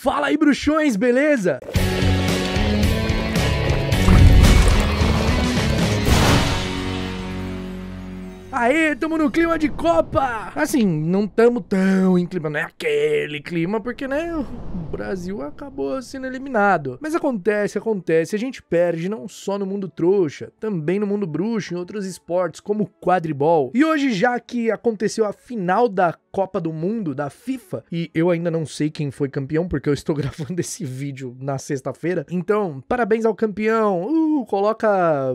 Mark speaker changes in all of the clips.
Speaker 1: Fala aí, bruxões, beleza? Aê, tamo no clima de Copa! Assim, não tamo tão em clima, não é aquele clima, porque, né, Brasil acabou sendo eliminado. Mas acontece, acontece, a gente perde não só no mundo trouxa, também no mundo bruxo, em outros esportes como o quadribol. E hoje, já que aconteceu a final da Copa do Mundo da FIFA, e eu ainda não sei quem foi campeão, porque eu estou gravando esse vídeo na sexta-feira. Então, parabéns ao campeão. Uh, coloca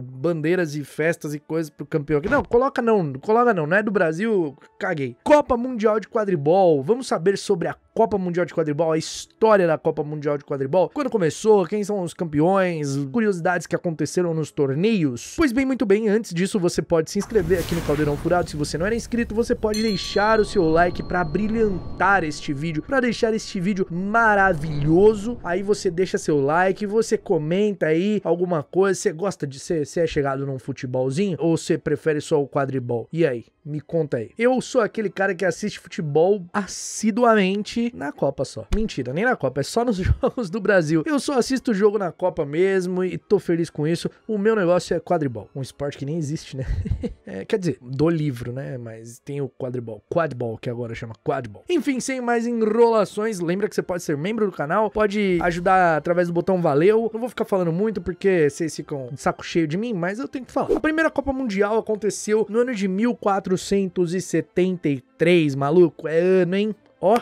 Speaker 1: bandeiras e festas e coisas pro campeão aqui. Não, coloca não, coloca não, não é do Brasil, caguei. Copa Mundial de Quadribol. Vamos saber sobre a Copa Mundial de Quadribol, a história da Copa Mundial de Quadribol, quando começou, quem são os campeões, curiosidades que aconteceram nos torneios. Pois bem, muito bem, antes disso você pode se inscrever aqui no Caldeirão Furado, se você não era inscrito, você pode deixar o seu like para brilhantar este vídeo, para deixar este vídeo maravilhoso. Aí você deixa seu like, você comenta aí alguma coisa, você gosta de ser, ser chegado num futebolzinho ou você prefere só o quadribol? E aí? Me conta aí. Eu sou aquele cara que assiste futebol assiduamente na Copa só. Mentira, nem na Copa, é só nos jogos do Brasil. Eu só assisto o jogo na Copa mesmo e tô feliz com isso. O meu negócio é quadribol, um esporte que nem existe, né? é, quer dizer, do livro, né? Mas tem o quadribol, quadball, que agora chama quadbol. Enfim, sem mais enrolações, lembra que você pode ser membro do canal, pode ajudar através do botão valeu. Não vou ficar falando muito porque vocês ficam de saco cheio de mim, mas eu tenho que falar. A primeira Copa Mundial aconteceu no ano de 1400 473, maluco. É ano, hein? Ó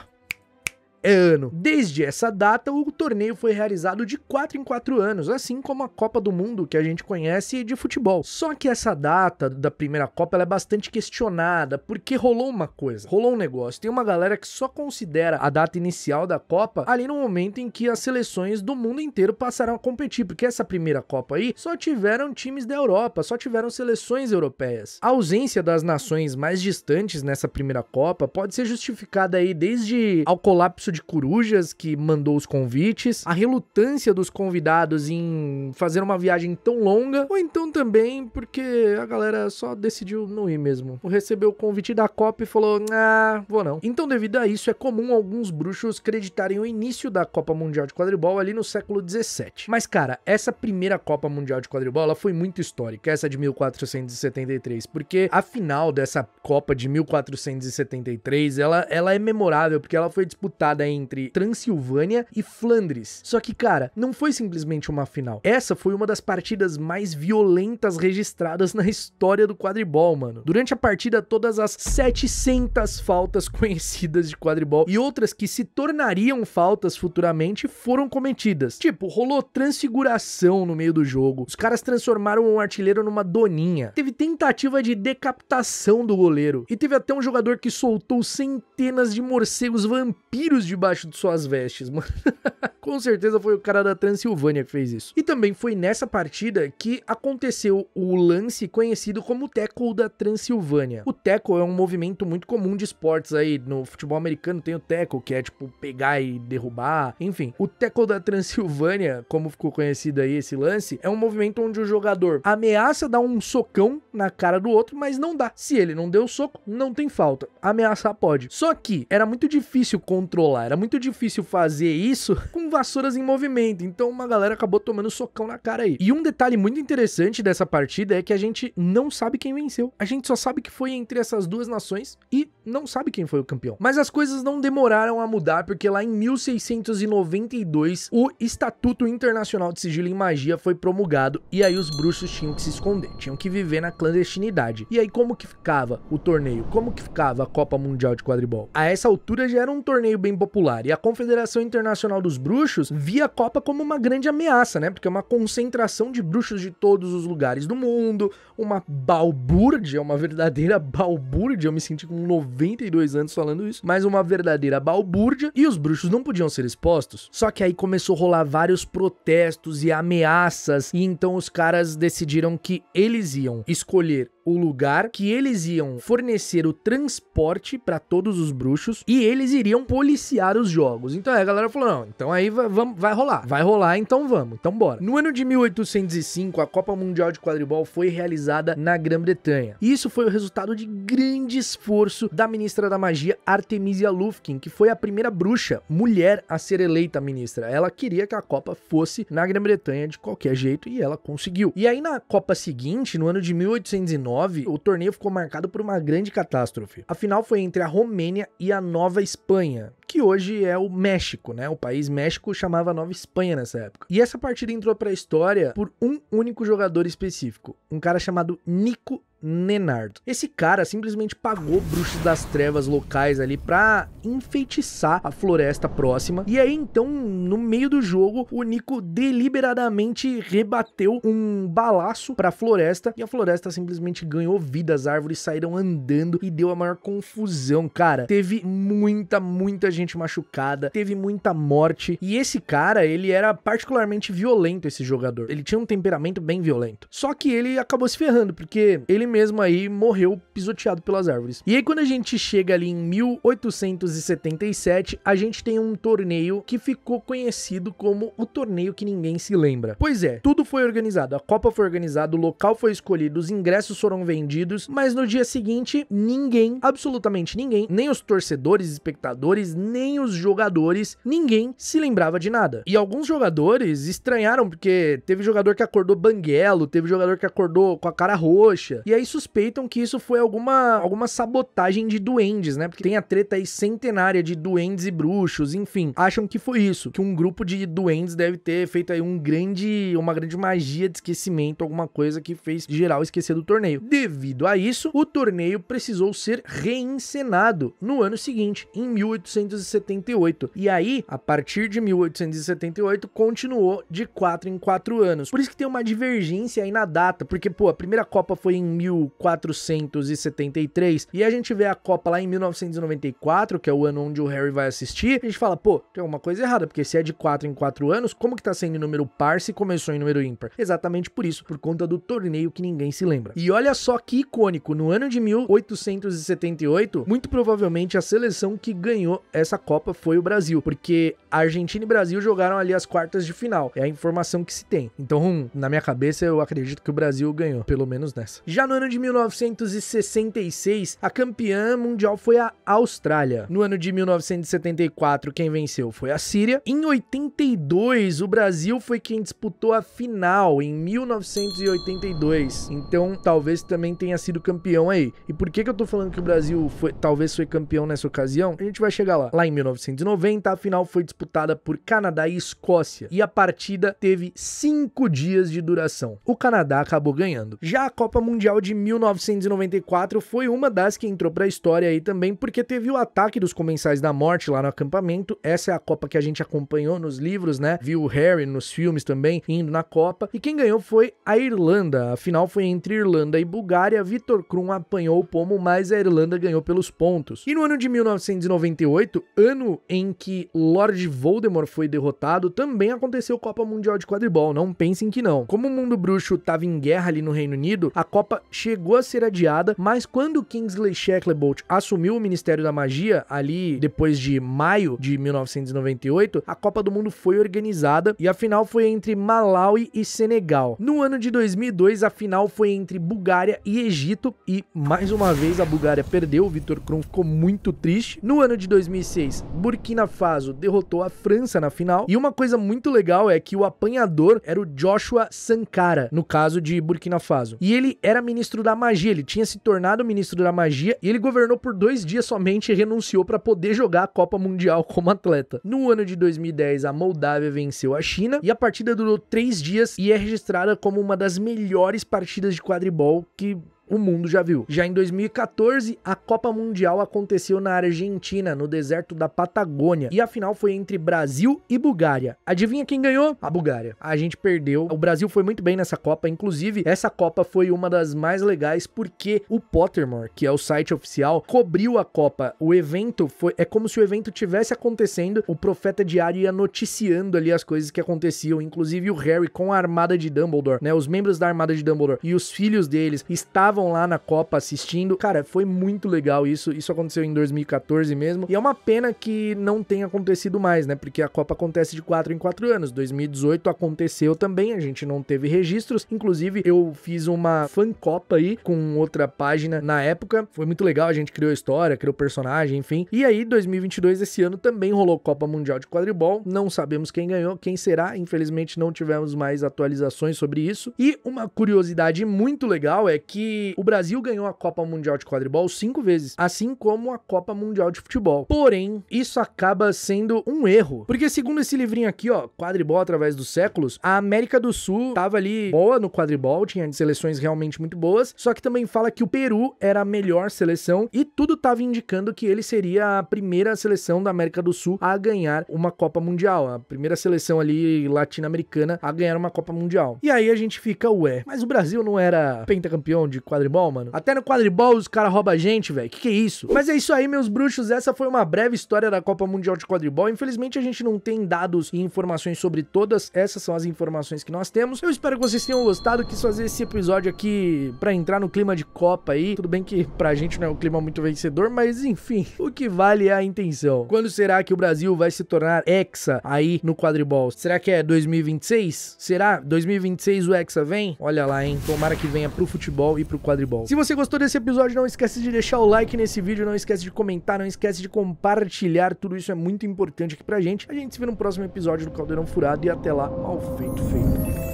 Speaker 1: é ano. Desde essa data, o torneio foi realizado de 4 em 4 anos, assim como a Copa do Mundo que a gente conhece de futebol. Só que essa data da primeira Copa é bastante questionada, porque rolou uma coisa, rolou um negócio. Tem uma galera que só considera a data inicial da Copa ali no momento em que as seleções do mundo inteiro passaram a competir, porque essa primeira Copa aí só tiveram times da Europa, só tiveram seleções europeias. A ausência das nações mais distantes nessa primeira Copa pode ser justificada aí desde ao colapso de corujas que mandou os convites, a relutância dos convidados em fazer uma viagem tão longa, ou então também porque a galera só decidiu não ir mesmo. recebeu o convite da Copa e falou: Ah, vou não. Então, devido a isso, é comum alguns bruxos acreditarem o início da Copa Mundial de Quadribol ali no século 17. Mas, cara, essa primeira Copa Mundial de Quadribol ela foi muito histórica, essa de 1473, porque a final dessa Copa de 1473 ela, ela é memorável porque ela foi disputada disputada entre Transilvânia e Flandres. Só que, cara, não foi simplesmente uma final. Essa foi uma das partidas mais violentas registradas na história do quadribol, mano. Durante a partida, todas as 700 faltas conhecidas de quadribol e outras que se tornariam faltas futuramente foram cometidas. Tipo, rolou transfiguração no meio do jogo. Os caras transformaram um artilheiro numa doninha. Teve tentativa de decapitação do goleiro. E teve até um jogador que soltou centenas de morcegos vampiros de debaixo de suas vestes, mano. Com certeza foi o cara da Transilvânia que fez isso. E também foi nessa partida que aconteceu o lance conhecido como tackle da Transilvânia. O tackle é um movimento muito comum de esportes aí. No futebol americano tem o tackle, que é tipo pegar e derrubar. Enfim, o tackle da Transilvânia, como ficou conhecido aí esse lance, é um movimento onde o jogador ameaça dar um socão na cara do outro, mas não dá. Se ele não deu soco, não tem falta. Ameaçar pode. Só que era muito difícil controlar, era muito difícil fazer isso com vassouras em movimento, então uma galera acabou tomando socão na cara aí. E um detalhe muito interessante dessa partida é que a gente não sabe quem venceu. A gente só sabe que foi entre essas duas nações e não sabe quem foi o campeão. Mas as coisas não demoraram a mudar porque lá em 1692 o Estatuto Internacional de Sigilo em Magia foi promulgado e aí os bruxos tinham que se esconder, tinham que viver na clandestinidade. E aí como que ficava o torneio? Como que ficava a Copa Mundial de Quadribol? A essa altura já era um torneio bem popular e a Confederação Internacional dos Bruxos bruxos via a Copa como uma grande ameaça, né? Porque é uma concentração de bruxos de todos os lugares do mundo, uma balbúrdia, uma verdadeira balbúrdia. Eu me senti com 92 anos falando isso, mas uma verdadeira balbúrdia. E os bruxos não podiam ser expostos. Só que aí começou a rolar vários protestos e ameaças, e então os caras decidiram que eles iam escolher o lugar que eles iam fornecer o transporte para todos os bruxos e eles iriam policiar os jogos. Então a galera falou: não, então aí vai, vai, vai rolar. Vai rolar, então vamos. Então bora. No ano de 1805, a Copa Mundial de Quadribol foi realizada na Grã-Bretanha. Isso foi o resultado de grande esforço da ministra da magia Artemisia Lufkin, que foi a primeira bruxa mulher a ser eleita ministra. Ela queria que a Copa fosse na Grã-Bretanha de qualquer jeito e ela conseguiu. E aí na Copa seguinte, no ano de 1809, o torneio ficou marcado por uma grande catástrofe. A final foi entre a Romênia e a Nova Espanha que hoje é o México, né? O país México chamava Nova Espanha nessa época. E essa partida entrou para a história por um único jogador específico, um cara chamado Nico Nenardo. Esse cara simplesmente pagou bruxos das trevas locais ali pra enfeitiçar a floresta próxima. E aí, então, no meio do jogo, o Nico deliberadamente rebateu um balaço pra floresta e a floresta simplesmente ganhou vida. As árvores saíram andando e deu a maior confusão, cara. Teve muita, muita gente machucada, teve muita morte. E esse cara, ele era particularmente violento, esse jogador. Ele tinha um temperamento bem violento. Só que ele acabou se ferrando, porque ele mesmo aí morreu pisoteado pelas árvores. E aí quando a gente chega ali em 1877, a gente tem um torneio que ficou conhecido como o torneio que ninguém se lembra. Pois é, tudo foi organizado, a Copa foi organizada, o local foi escolhido, os ingressos foram vendidos, mas no dia seguinte, ninguém, absolutamente ninguém, nem os torcedores, espectadores, nem os jogadores, ninguém se lembrava de nada. E alguns jogadores estranharam porque teve jogador que acordou banguelo, teve jogador que acordou com a cara roxa. E aí aí suspeitam que isso foi alguma, alguma sabotagem de duendes, né? Porque tem a treta aí centenária de duendes e bruxos, enfim. Acham que foi isso, que um grupo de duendes deve ter feito aí um grande, uma grande magia de esquecimento, alguma coisa que fez geral esquecer do torneio. Devido a isso, o torneio precisou ser reencenado no ano seguinte, em 1878. E aí, a partir de 1878, continuou de 4 em 4 anos. Por isso que tem uma divergência aí na data, porque, pô, a primeira Copa foi em 1878, 1473 e a gente vê a Copa lá em 1994, que é o ano onde o Harry vai assistir, a gente fala, pô, tem alguma coisa errada, porque se é de 4 em 4 anos, como que tá sendo em número par se começou em número ímpar? Exatamente por isso, por conta do torneio que ninguém se lembra. E olha só que icônico, no ano de 1878, muito provavelmente a seleção que ganhou essa Copa foi o Brasil, porque Argentina e Brasil jogaram ali as quartas de final. É a informação que se tem. Então, hum, na minha cabeça, eu acredito que o Brasil ganhou, pelo menos nessa. Já no no ano de 1966, a campeã mundial foi a Austrália. No ano de 1974, quem venceu foi a Síria. Em 82, o Brasil foi quem disputou a final em 1982. Então, talvez também tenha sido campeão aí. E por que que eu tô falando que o Brasil foi, talvez foi campeão nessa ocasião? A gente vai chegar lá. Lá em 1990, a final foi disputada por Canadá e Escócia. E a partida teve cinco dias de duração. O Canadá acabou ganhando. Já a Copa Mundial de 1994 foi uma das que entrou para a história aí também, porque teve o ataque dos comensais da morte lá no acampamento. Essa é a Copa que a gente acompanhou nos livros, né? Viu o Harry nos filmes também indo na Copa. E quem ganhou foi a Irlanda. A final foi entre Irlanda e Bulgária. Vitor Krum apanhou o pomo, mas a Irlanda ganhou pelos pontos. E no ano de 1998, ano em que Lord Voldemort foi derrotado, também aconteceu a Copa Mundial de Quadribol. Não pensem que não. Como o mundo bruxo estava em guerra ali no Reino Unido, a Copa chegou a ser adiada, mas quando Kingsley Shacklebolt assumiu o Ministério da Magia, ali depois de maio de 1998, a Copa do Mundo foi organizada e a final foi entre Malawi e Senegal. No ano de 2002, a final foi entre Bulgária e Egito e, mais uma vez, a Bulgária perdeu, o Vitor Krum ficou muito triste. No ano de 2006, Burkina Faso derrotou a França na final e uma coisa muito legal é que o apanhador era o Joshua Sankara, no caso de Burkina Faso. E ele era ministro ministro da magia. Ele tinha se tornado ministro da magia e ele governou por dois dias somente e renunciou para poder jogar a Copa Mundial como atleta. No ano de 2010, a Moldávia venceu a China e a partida durou três dias e é registrada como uma das melhores partidas de quadribol que o mundo já viu. Já em 2014, a Copa Mundial aconteceu na Argentina, no deserto da Patagônia, e a final foi entre Brasil e Bulgária. Adivinha quem ganhou? A Bulgária. A gente perdeu. O Brasil foi muito bem nessa Copa, inclusive essa Copa foi uma das mais legais porque o Pottermore, que é o site oficial, cobriu a Copa. O evento foi é como se o evento tivesse acontecendo, o profeta diário ia noticiando ali as coisas que aconteciam, inclusive o Harry com a armada de Dumbledore, né? Os membros da armada de Dumbledore e os filhos deles estavam estavam lá na Copa assistindo. Cara, foi muito legal isso. Isso aconteceu em 2014 mesmo. E é uma pena que não tenha acontecido mais, né? Porque a Copa acontece de 4 em 4 anos. 2018 aconteceu também, a gente não teve registros. Inclusive, eu fiz uma fan Copa aí com outra página na época. Foi muito legal, a gente criou história, criou personagem, enfim. E aí, 2022, esse ano também rolou Copa Mundial de Quadribol. Não sabemos quem ganhou, quem será. Infelizmente, não tivemos mais atualizações sobre isso. E uma curiosidade muito legal é que o Brasil ganhou a Copa Mundial de Quadribol cinco vezes, assim como a Copa Mundial de Futebol. Porém, isso acaba sendo um erro, porque segundo esse livrinho aqui, ó, Quadribol através dos séculos, a América do Sul tava ali boa no quadribol, tinha seleções realmente muito boas, só que também fala que o Peru era a melhor seleção e tudo tava indicando que ele seria a primeira seleção da América do Sul a ganhar uma Copa Mundial, a primeira seleção ali latino-americana a ganhar uma Copa Mundial. E aí a gente fica, ué, mas o Brasil não era pentacampeão de quadribol, mano. Até no quadribol os caras roubam a gente, velho. Que que é isso? Mas é isso aí, meus bruxos. Essa foi uma breve história da Copa Mundial de Quadribol. Infelizmente a gente não tem dados e informações sobre todas. Essas são as informações que nós temos. Eu espero que vocês tenham gostado. Quis fazer esse episódio aqui pra entrar no clima de Copa aí. Tudo bem que pra gente não é um clima muito vencedor, mas enfim, o que vale é a intenção. Quando será que o Brasil vai se tornar hexa aí no quadribol? Será que é 2026? Será? 2026 o hexa vem? Olha lá, hein? Tomara que venha pro futebol e pro quadribol. Se você gostou desse episódio, não esquece de deixar o like nesse vídeo, não esquece de comentar, não esquece de compartilhar, tudo isso é muito importante aqui pra gente. A gente se vê no próximo episódio do Caldeirão Furado e até lá, mal feito, feito.